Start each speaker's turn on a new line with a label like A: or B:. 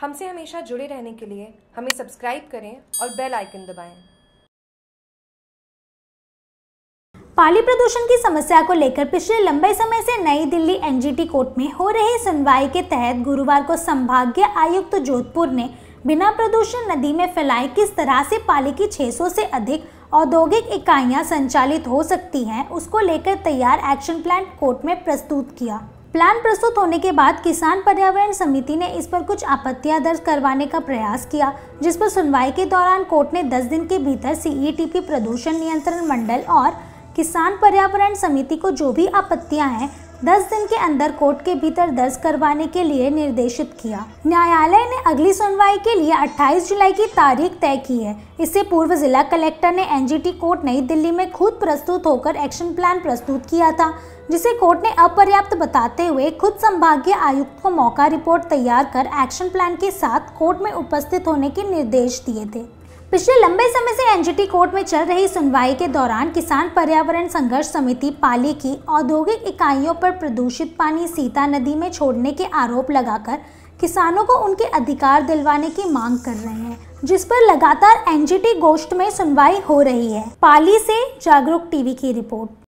A: हमसे हमेशा जुड़े रहने के लिए हमें सब्सक्राइब करें और बेल आइकन दबाएं। पाली प्रदूषण की समस्या को लेकर पिछले लंबे समय
B: से नई दिल्ली एनजीटी कोर्ट में हो रही सुनवाई के तहत गुरुवार को संभागीय आयुक्त तो जोधपुर ने बिना प्रदूषण नदी में फैलाए किस तरह से पाली की 600 से अधिक औद्योगिक इकाइयां संचालित हो सकती हैं उसको लेकर तैयार एक्शन प्लान कोर्ट में प्रस्तुत किया प्लान प्रस्तुत होने के बाद किसान पर्यावरण समिति ने इस पर कुछ आपत्तियां दर्ज करवाने का प्रयास किया जिस पर सुनवाई के दौरान कोर्ट ने 10 दिन के भीतर सीईटीपी e प्रदूषण नियंत्रण मंडल और किसान पर्यावरण समिति को जो भी आपत्तियां हैं दस दिन के अंदर कोर्ट के भीतर दर्ज करवाने के लिए निर्देशित किया न्यायालय ने अगली सुनवाई के लिए 28 जुलाई की तारीख तय की है इससे पूर्व जिला कलेक्टर ने एनजीटी कोर्ट नई दिल्ली में खुद प्रस्तुत होकर एक्शन प्लान प्रस्तुत किया था जिसे कोर्ट ने अपर्याप्त बताते हुए खुद संभागीय आयुक्त को मौका रिपोर्ट तैयार कर एक्शन प्लान के साथ कोर्ट में उपस्थित होने के निर्देश दिए थे पिछले लंबे समय से एनजीटी कोर्ट में चल रही सुनवाई के दौरान किसान पर्यावरण संघर्ष समिति पाली की औद्योगिक इकाइयों पर प्रदूषित पानी सीता नदी में छोड़ने के आरोप लगाकर किसानों को उनके अधिकार दिलवाने की मांग कर रहे हैं जिस पर लगातार एनजीटी गोष्ठ में सुनवाई हो
A: रही है पाली से जागरूक टीवी की रिपोर्ट